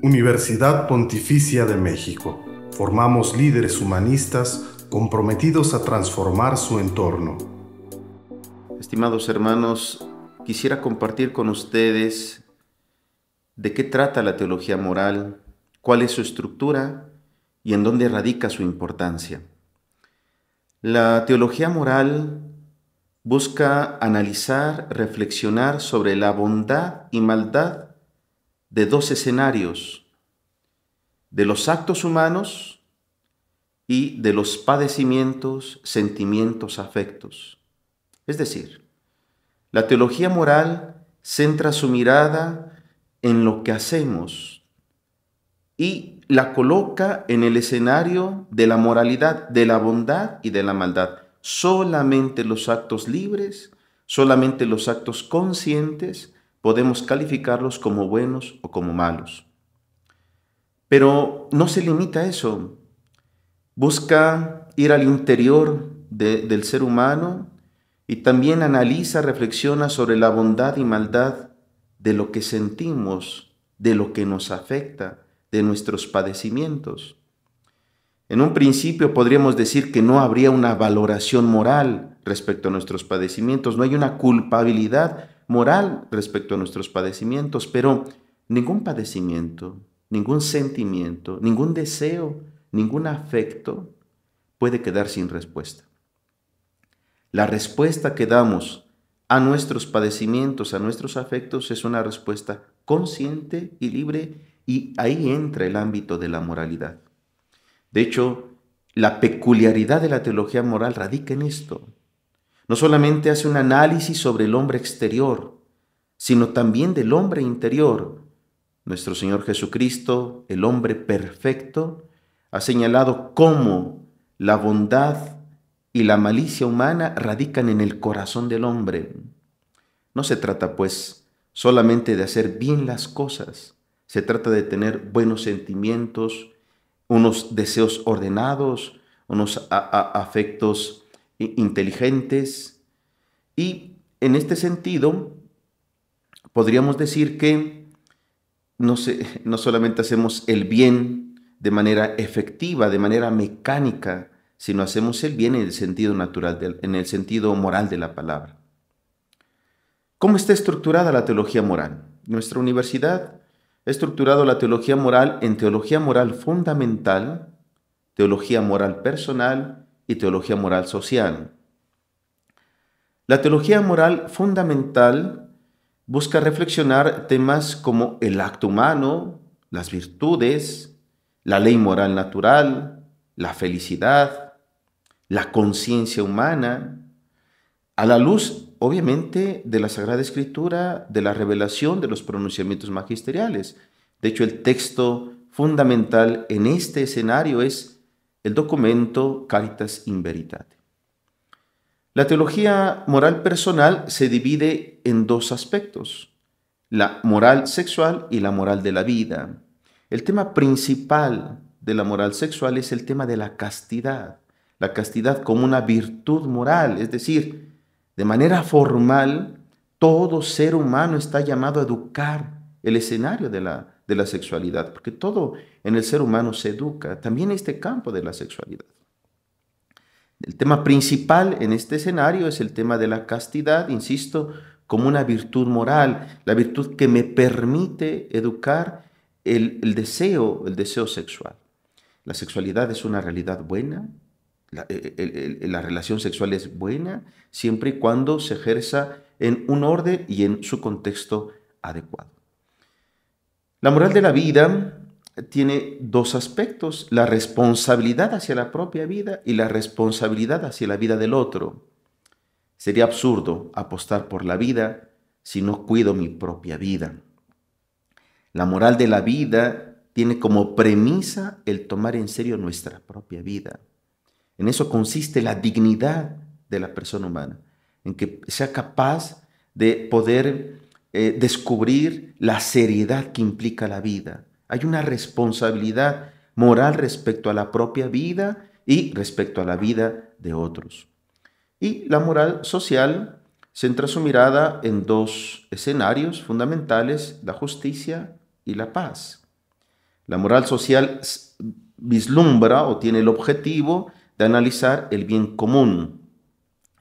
Universidad Pontificia de México. Formamos líderes humanistas comprometidos a transformar su entorno. Estimados hermanos, quisiera compartir con ustedes de qué trata la teología moral, cuál es su estructura y en dónde radica su importancia. La teología moral busca analizar, reflexionar sobre la bondad y maldad de dos escenarios, de los actos humanos y de los padecimientos, sentimientos, afectos. Es decir, la teología moral centra su mirada en lo que hacemos y la coloca en el escenario de la moralidad, de la bondad y de la maldad. Solamente los actos libres, solamente los actos conscientes, podemos calificarlos como buenos o como malos. Pero no se limita a eso. Busca ir al interior del ser humano y también analiza, reflexiona sobre la bondad y maldad de lo que sentimos, de lo que nos afecta, de nuestros padecimientos. En un principio podríamos decir que no habría una valoración moral respecto a nuestros padecimientos, no hay una culpabilidad moral respecto a nuestros padecimientos, pero ningún padecimiento, ningún sentimiento, ningún deseo, ningún afecto puede quedar sin respuesta. La respuesta que damos a nuestros padecimientos, a nuestros afectos, es una respuesta consciente y libre y ahí entra el ámbito de la moralidad. De hecho, la peculiaridad de la teología moral radica en esto, no solamente hace un análisis sobre el hombre exterior, sino también del hombre interior. Nuestro Señor Jesucristo, el hombre perfecto, ha señalado cómo la bondad y la malicia humana radican en el corazón del hombre. No se trata, pues, solamente de hacer bien las cosas, se trata de tener buenos sentimientos, unos deseos ordenados, unos afectos inteligentes. Y en este sentido, podríamos decir que no, no solamente hacemos el bien de manera efectiva, de manera mecánica, sino hacemos el bien en el sentido natural, en el sentido moral de la palabra. ¿Cómo está estructurada la teología moral? Nuestra universidad ha estructurado la teología moral en teología moral fundamental, teología moral personal y teología moral social. La teología moral fundamental busca reflexionar temas como el acto humano, las virtudes, la ley moral natural, la felicidad, la conciencia humana, a la luz, obviamente, de la Sagrada Escritura, de la revelación de los pronunciamientos magisteriales. De hecho, el texto fundamental en este escenario es el documento Caritas in Veritate. La teología moral personal se divide en dos aspectos, la moral sexual y la moral de la vida. El tema principal de la moral sexual es el tema de la castidad, la castidad como una virtud moral, es decir, de manera formal, todo ser humano está llamado a educar el escenario de la de la sexualidad, porque todo en el ser humano se educa, también este campo de la sexualidad. El tema principal en este escenario es el tema de la castidad, insisto, como una virtud moral, la virtud que me permite educar el, deseo, el deseo sexual. La sexualidad es una realidad buena, eh, eh, la relación sexual es buena, siempre y cuando se ejerza en un orden y en su contexto adecuado. La moral de la vida tiene dos aspectos, la responsabilidad hacia la propia vida y la responsabilidad hacia la vida del otro. Sería absurdo apostar por la vida si no cuido mi propia vida. La moral de la vida tiene como premisa el tomar en serio nuestra propia vida. En eso consiste la dignidad de la persona humana, en que sea capaz de poder eh, descubrir la seriedad que implica la vida. Hay una responsabilidad moral respecto a la propia vida y respecto a la vida de otros. Y la moral social centra su mirada en dos escenarios fundamentales, la justicia y la paz. La moral social vislumbra o tiene el objetivo de analizar el bien común.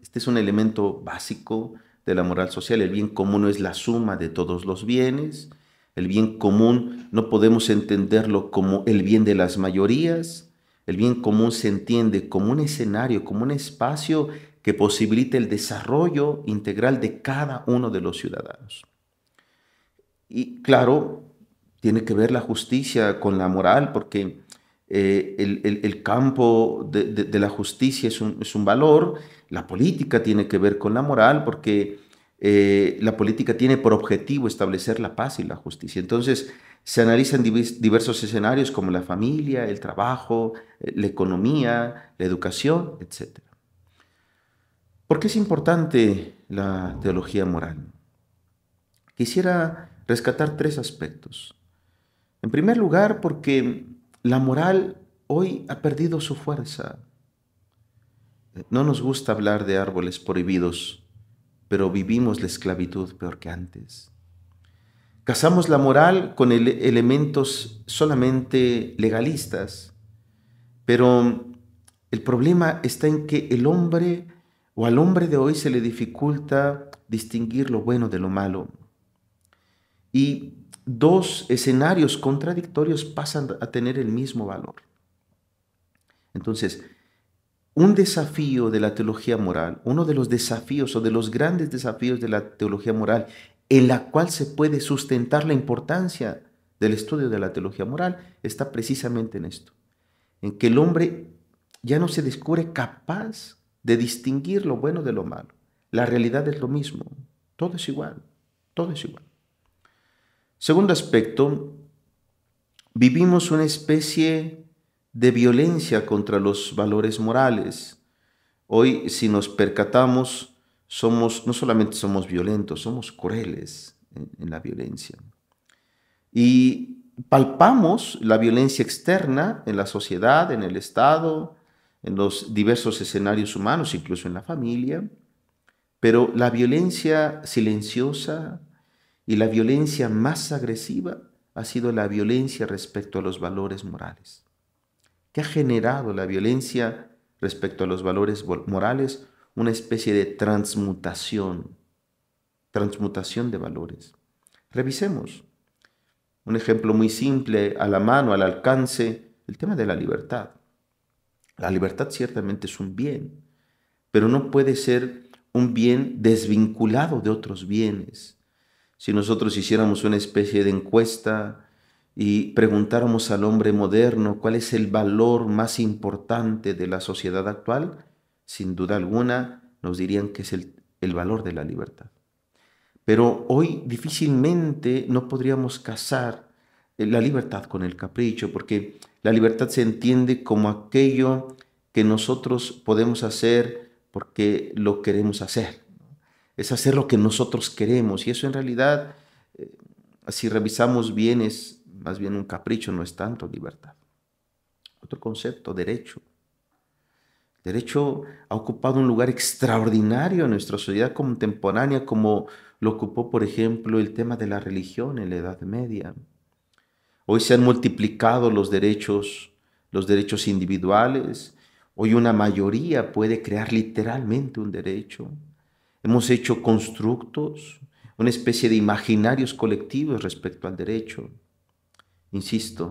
Este es un elemento básico de la moral social. El bien común no es la suma de todos los bienes. El bien común no podemos entenderlo como el bien de las mayorías. El bien común se entiende como un escenario, como un espacio que posibilite el desarrollo integral de cada uno de los ciudadanos. Y claro, tiene que ver la justicia con la moral, porque eh, el, campo de, la justicia es un, es un valor la política tiene que ver con la moral porque eh, la política tiene por objetivo establecer la paz y la justicia. Entonces, se analizan diversos escenarios como la familia, el trabajo, eh, la economía, la educación, etc. ¿Por qué es importante la teología moral? Quisiera rescatar tres aspectos. En primer lugar, porque la moral hoy ha perdido su fuerza. No nos gusta hablar de árboles prohibidos, pero vivimos la esclavitud peor que antes. Casamos la moral con elementos solamente legalistas, pero el problema está en que el hombre o al hombre de hoy se le dificulta distinguir lo bueno de lo malo. Y dos escenarios contradictorios pasan a tener el mismo valor. Entonces, un desafío de la teología moral, uno de los desafíos o de los grandes desafíos de la teología moral, en la cual se puede sustentar la importancia del estudio de la teología moral, está precisamente en esto, en que el hombre ya no se descubre capaz de distinguir lo bueno de lo malo. La realidad es lo mismo, todo es igual, todo es igual. Segundo aspecto, vivimos una especie de violencia contra los valores morales. Hoy, si nos percatamos, somos, no solamente somos violentos, somos crueles en la violencia. Y palpamos la violencia externa en la sociedad, en el Estado, en los diversos escenarios humanos, incluso en la familia, pero la violencia silenciosa y la violencia más agresiva ha sido la violencia respecto a los valores morales que ha generado la violencia respecto a los valores morales, una especie de transmutación, transmutación de valores. Revisemos un ejemplo muy simple, a la mano, al alcance, el tema de la libertad. La libertad ciertamente es un bien, pero no puede ser un bien desvinculado de otros bienes. Si nosotros hiciéramos una especie de encuesta, y preguntáramos al hombre moderno cuál es el valor más importante de la sociedad actual, sin duda alguna nos dirían que es el, valor de la libertad. Pero hoy difícilmente no podríamos casar eh, la libertad con el capricho, porque la libertad se entiende como aquello que nosotros podemos hacer porque lo queremos hacer. Es hacer lo que nosotros queremos y eso en realidad eh, si revisamos bienes más bien un capricho no es tanto libertad. Otro concepto, derecho. Derecho ha ocupado un lugar extraordinario en nuestra sociedad contemporánea, como lo ocupó, por ejemplo, el tema de la religión en la Edad Media. Hoy se han multiplicado los derechos, los derechos individuales. Hoy una mayoría puede crear literalmente un derecho. Hemos hecho constructos, una especie de imaginarios colectivos respecto al derecho. Insisto,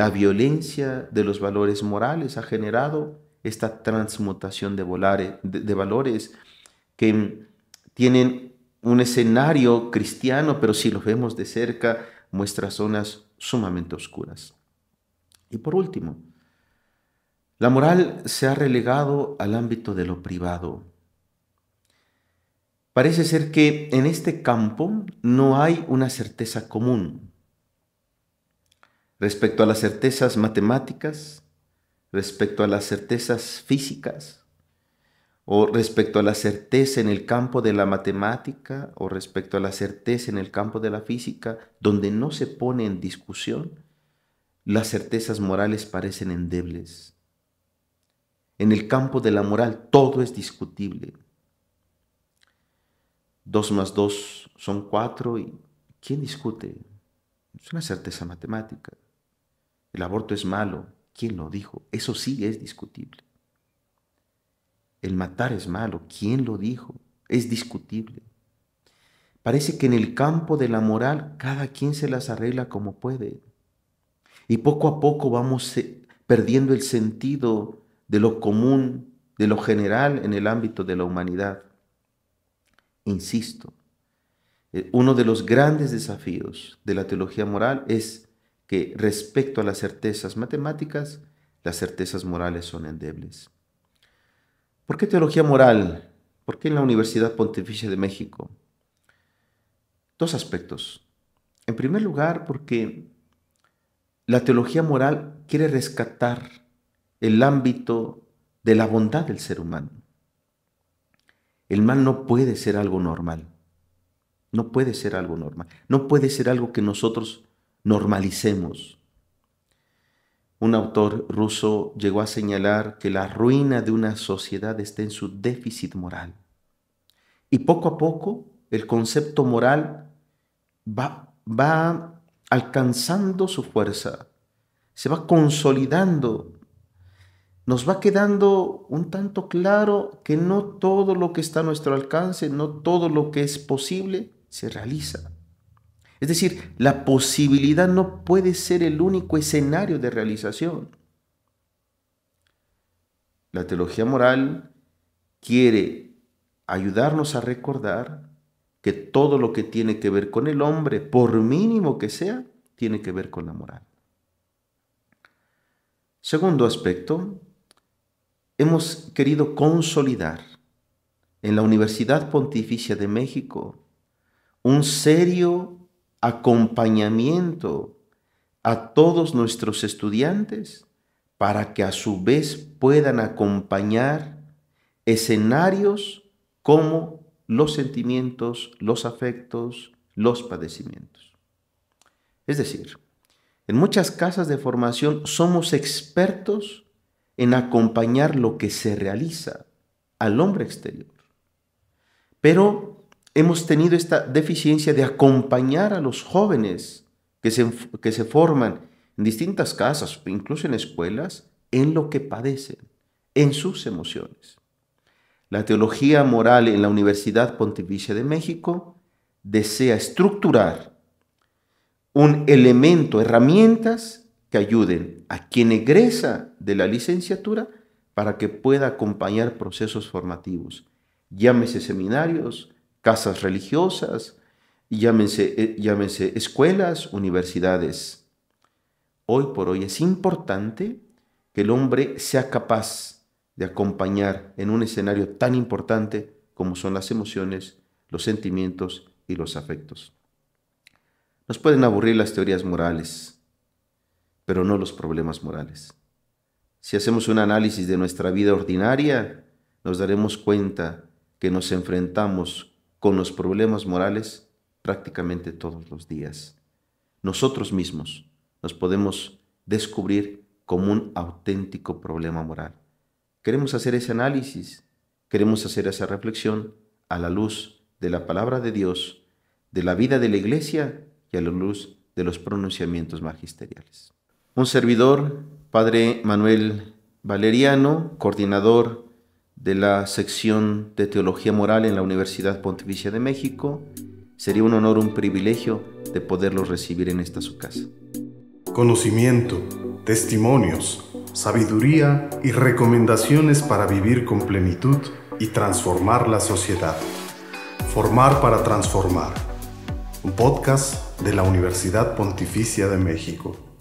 la violencia de los valores morales ha generado esta transmutación de, valores que tienen un escenario cristiano, pero si los vemos de cerca, muestra zonas sumamente oscuras. Y por último, la moral se ha relegado al ámbito de lo privado. Parece ser que en este campo no hay una certeza común respecto a las certezas matemáticas, respecto a las certezas físicas, o respecto a la certeza en el campo de la matemática, o respecto a la certeza en el campo de la física, donde no se pone en discusión, las certezas morales parecen endebles. En el campo de la moral todo es discutible. Dos más dos son cuatro y ¿quién discute? Es una certeza matemática el aborto es malo. ¿Quién lo dijo? Eso sí es discutible. El matar es malo. ¿Quién lo dijo? Es discutible. Parece que en el campo de la moral cada quien se las arregla como puede. Y poco a poco vamos eh, perdiendo el sentido de lo común, de lo general en el ámbito de la humanidad. Insisto, eh, uno de los grandes desafíos de la teología moral es que respecto a las certezas matemáticas, las certezas morales son endebles. ¿Por qué teología moral? ¿Por qué en la Universidad Pontificia de México? Dos aspectos. En primer lugar, porque la teología moral quiere rescatar el ámbito de la bondad del ser humano. El mal no puede ser algo normal. No puede ser algo normal. No puede ser algo que nosotros normalicemos. Un autor ruso llegó a señalar que la ruina de una sociedad está en su déficit moral. Y poco a poco el concepto moral va, va alcanzando su fuerza, se va consolidando nos va quedando un tanto claro que no todo lo que está a nuestro alcance, no todo lo que es posible se realiza. Es decir, la posibilidad no puede ser el único escenario de realización. La teología moral quiere ayudarnos a recordar que todo lo que tiene que ver con el hombre, por mínimo que sea, tiene que ver con la moral. Segundo aspecto, hemos querido consolidar en la Universidad Pontificia de México un serio acompañamiento a todos nuestros estudiantes para que a su vez puedan acompañar escenarios como los sentimientos, los afectos, los padecimientos. Es decir, en muchas casas de formación somos expertos en acompañar lo que se realiza al hombre exterior. Pero hemos tenido esta deficiencia de acompañar a los jóvenes que se, forman en distintas casas, incluso en escuelas, en lo que padecen, en sus emociones. La teología moral en la Universidad Pontificia de México desea estructurar un elemento, herramientas que ayuden a quien egresa de la licenciatura para que pueda acompañar procesos formativos, llámese seminarios, casas religiosas, llámense, eh, llámense escuelas, universidades. Hoy por hoy es importante que el hombre sea capaz de acompañar en un escenario tan importante como son las emociones, los sentimientos y los afectos. Nos pueden aburrir las teorías morales, pero no los problemas morales. Si hacemos un análisis de nuestra vida ordinaria, nos daremos cuenta que nos enfrentamos con los problemas morales prácticamente todos los días. Nosotros mismos nos podemos descubrir como un auténtico problema moral. Queremos hacer ese análisis, queremos hacer esa reflexión a la luz de la palabra de Dios, de la vida de la iglesia y a la luz de los pronunciamientos magisteriales. Un servidor, Padre Manuel Valeriano, coordinador de la sección de Teología Moral en la Universidad Pontificia de México. Sería un honor, un privilegio de poderlo recibir en esta su casa. Conocimiento, testimonios, sabiduría y recomendaciones para vivir con plenitud y transformar la sociedad. Formar para transformar. Un podcast de la Universidad Pontificia de México.